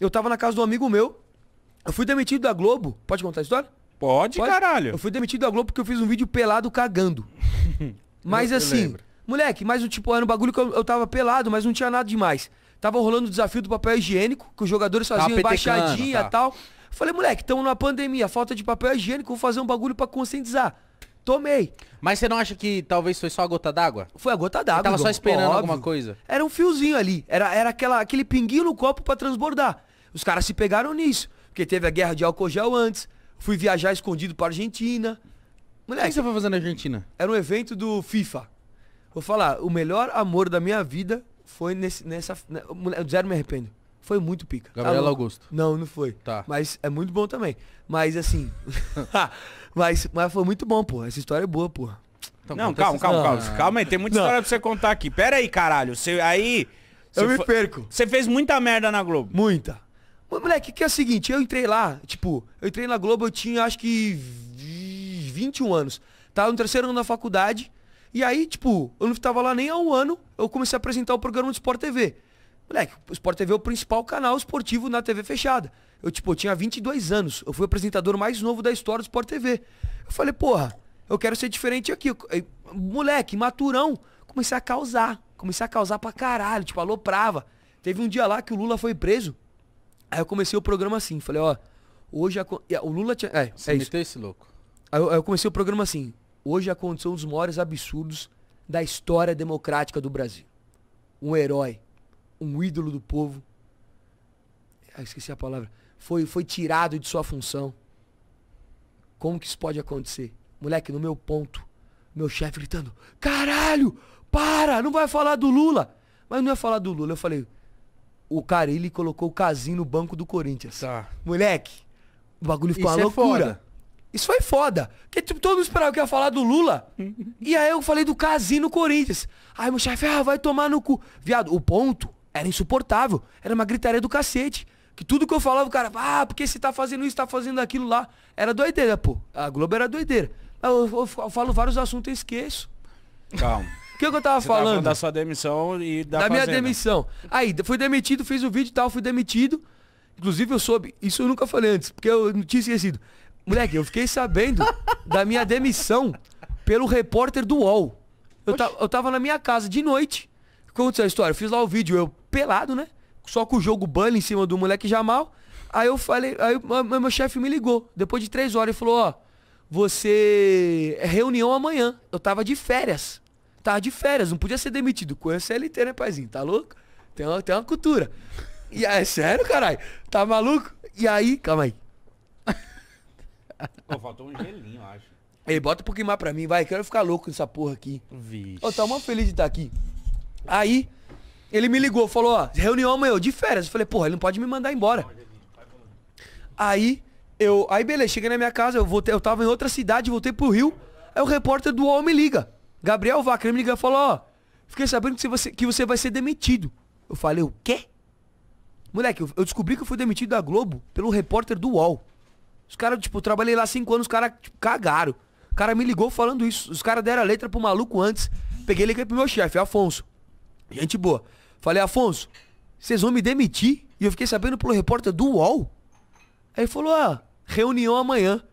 Eu tava na casa do amigo meu. Eu fui demitido da Globo. Pode contar a história? Pode, Pode? caralho. Eu fui demitido da Globo porque eu fiz um vídeo pelado cagando. mas assim, moleque, mas tipo, era um bagulho que eu, eu tava pelado, mas não tinha nada demais. Tava rolando o desafio do papel higiênico, que os jogadores faziam tá e tal. Falei, moleque, estamos numa pandemia, falta de papel higiênico, vou fazer um bagulho para conscientizar. Tomei. Mas você não acha que talvez foi só a gota d'água? Foi a gota d'água. Tava só esperando Óbvio. alguma coisa. Era um fiozinho ali. Era, era aquela, aquele pinguinho no copo para transbordar. Os caras se pegaram nisso. Porque teve a guerra de álcool antes. Fui viajar escondido pra Argentina. Moleque. O que você foi fazer na Argentina? Era um evento do FIFA. Vou falar, o melhor amor da minha vida foi nesse, nessa. Né, eu zero me arrependo. Foi muito pica. Tá Gabriel tá Augusto. Não, não foi. Tá. Mas é muito bom também. Mas assim. mas, mas foi muito bom, pô. Essa história é boa, pô. Então, não, calma, calma, calma. Ah. Calma aí, tem muita não. história pra você contar aqui. Pera aí, caralho. Você, aí. Você eu me perco. Você fez muita merda na Globo. Muita. Moleque, moleque, que é o seguinte, eu entrei lá, tipo, eu entrei na Globo, eu tinha acho que 21 anos. Tava no terceiro ano da faculdade. E aí, tipo, eu não tava lá nem há um ano, eu comecei a apresentar o programa do Sport TV. Moleque, o Sport TV é o principal canal esportivo na TV fechada. Eu, tipo, eu tinha 22 anos. Eu fui o apresentador mais novo da história do Sport TV. Eu falei, porra, eu quero ser diferente aqui. Moleque, maturão. Comecei a causar. Comecei a causar pra caralho. Tipo, aloprava. Teve um dia lá que o Lula foi preso. Aí eu comecei o programa assim, falei, ó, hoje a, o Lula tinha, é, Você é isso. esse louco. Aí eu, aí eu, comecei o programa assim, hoje aconteceu um dos maiores absurdos da história democrática do Brasil. Um herói, um ídolo do povo. Ah, esqueci a palavra. Foi, foi tirado de sua função. Como que isso pode acontecer? Moleque, no meu ponto, meu chefe gritando, caralho, para, não vai falar do Lula. Mas não ia falar do Lula. Eu falei, o Carilli colocou o Casim no banco do Corinthians. Tá. Moleque, o bagulho ficou Isso uma é loucura. foda. Isso foi foda. Porque tipo, todo mundo esperava que eu ia falar do Lula. e aí eu falei do Casim no Corinthians. Aí meu chefe, ah, vai tomar no cu. Viado, o ponto era insuportável. Era uma gritaria do cacete. Que tudo que eu falava, o cara, ah, porque você tá fazendo isso, tá fazendo aquilo lá. Era doideira, pô. A Globo era doideira. Eu, eu, eu falo vários assuntos e esqueço. Calma. O que, eu tava falando? falando? Da sua demissão e da. Da fazenda. minha demissão. Aí, fui demitido, fiz o vídeo e tal, fui demitido. Inclusive eu soube, isso eu nunca falei antes, porque eu não tinha esquecido. Moleque, eu fiquei sabendo da minha demissão pelo repórter do UOL. Eu, ta, eu tava na minha casa de noite. Aconteceu a história? Eu fiz lá o vídeo, eu pelado, né? Só com o jogo bunny em cima do moleque Jamal. Aí eu falei, aí meu chefe me ligou, depois de três horas, e falou, ó, você. É reunião amanhã. Eu tava de férias tava de férias, não podia ser demitido. Com o CLT, né, paizinho? Tá louco? Tem uma, tem uma cultura. E é sério, caralho? Tá maluco? E aí, calma aí. Pô, faltou um gelinho, acho. Ei, bota um pouquinho mais pra mim, vai. Quero ficar louco nessa porra aqui. Vixe. Ô, tá feliz de estar tá aqui. Aí, ele me ligou, falou, ó, reunião amanhã, de férias. Eu falei, porra, ele não pode me mandar embora. Aí, eu. Aí, beleza, cheguei na minha casa, eu, voltei, eu tava em outra cidade, voltei pro Rio. Aí o repórter do UOL me liga. Gabriel Vacra me ligou e falou, ó, fiquei sabendo que você, que você vai ser demitido. Eu falei, o quê? Moleque, eu, descobri que eu fui demitido da Globo pelo repórter do UOL. Os caras, tipo, trabalhei lá cinco anos, os caras tipo, cagaram. O cara me ligou falando isso. Os caras deram a letra pro maluco antes. Peguei ele pro meu chefe, Afonso. Gente boa. Falei, Afonso, vocês vão me demitir? E eu fiquei sabendo pelo repórter do UOL. Aí ele falou, ah, reunião amanhã.